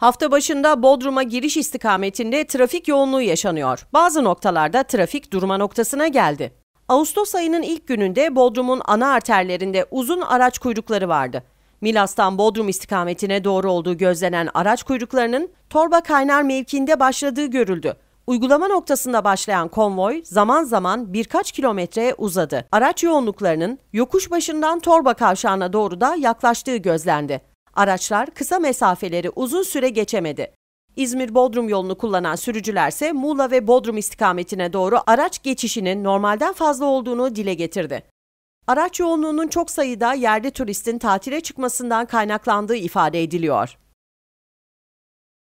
Hafta başında Bodrum'a giriş istikametinde trafik yoğunluğu yaşanıyor. Bazı noktalarda trafik durma noktasına geldi. Ağustos ayının ilk gününde Bodrum'un ana arterlerinde uzun araç kuyrukları vardı. Milas'tan Bodrum istikametine doğru olduğu gözlenen araç kuyruklarının Torba Kaynar mevkiinde başladığı görüldü. Uygulama noktasında başlayan konvoy zaman zaman birkaç kilometreye uzadı. Araç yoğunluklarının yokuş başından Torba kavşağına doğru da yaklaştığı gözlendi. Araçlar kısa mesafeleri uzun süre geçemedi. İzmir-Bodrum yolunu kullanan sürücülerse Muğla ve Bodrum istikametine doğru araç geçişinin normalden fazla olduğunu dile getirdi. Araç yoğunluğunun çok sayıda yerli turistin tatile çıkmasından kaynaklandığı ifade ediliyor.